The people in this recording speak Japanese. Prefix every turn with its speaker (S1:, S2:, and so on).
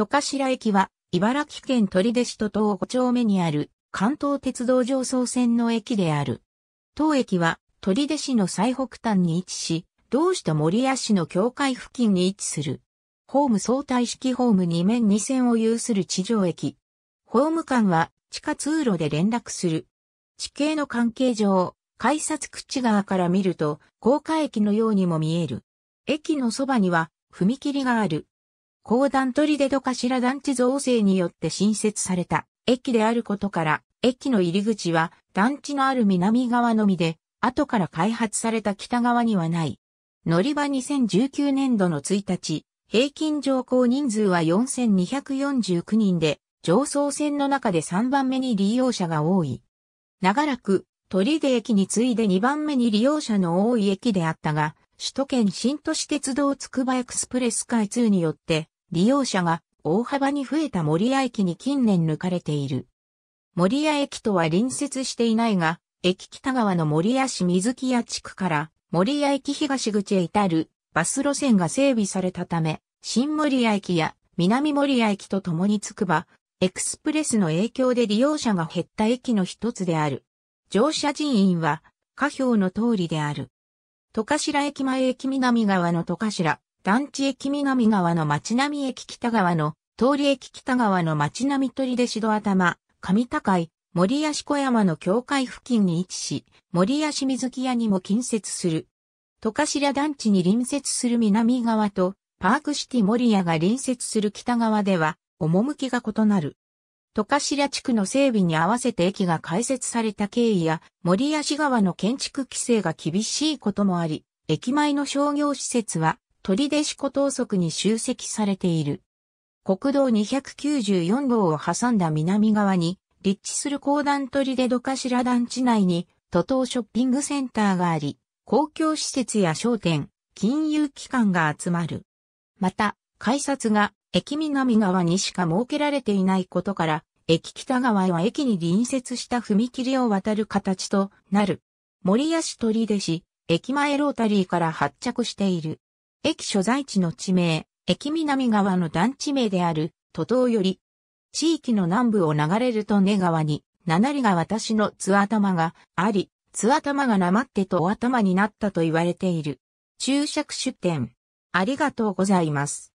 S1: 戸頭駅は、茨城県取手市と東五丁目にある関東鉄道上層線の駅である。当駅は取手市の最北端に位置し、同市と森谷市の境界付近に位置する。ホーム相対式ホーム2面2線を有する地上駅。ホーム間は地下通路で連絡する。地形の関係上、改札口側から見ると、高架駅のようにも見える。駅のそばには踏切がある。高段取り出戸頭団地造成によって新設された駅であることから、駅の入り口は団地のある南側のみで、後から開発された北側にはない。乗り場2019年度の1日、平均乗降人数は4249人で、上層線の中で3番目に利用者が多い。長らく、鳥出駅に次いで2番目に利用者の多い駅であったが、首都圏新都市鉄道つくばエクスプレス開通によって、利用者が大幅に増えた森谷駅に近年抜かれている。森谷駅とは隣接していないが、駅北側の森谷市水木屋地区から森谷駅東口へ至るバス路線が整備されたため、新森谷駅や南森谷駅と共につくば、エクスプレスの影響で利用者が減った駅の一つである。乗車人員は、下表の通りである。戸頭駅前駅南側の戸頭、団地駅南側の町並駅北側の、通り駅北側の町並取で出城頭、上高井、森屋小山の境界付近に位置し、森屋水木屋にも近接する。戸頭団地に隣接する南側と、パークシティ森屋が隣接する北側では、趣が異なる。土頭地区の整備に合わせて駅が開設された経緯や、森吉川の建築規制が厳しいこともあり、駅前の商業施設は、鳥出市湖東側に集積されている。国道294号を挟んだ南側に、立地する高段鳥出。土頭団地内に、都東ショッピングセンターがあり、公共施設や商店、金融機関が集まる。また、改札が駅南側にしか設けられていないことから、駅北側は駅に隣接した踏切を渡る形となる。森谷市取出市、駅前ロータリーから発着している。駅所在地の地名、駅南側の団地名である、都東より、地域の南部を流れると根川に、七里が私の津頭があり、津頭がなまってとお頭になったと言われている。注釈出典。ありがとうございます。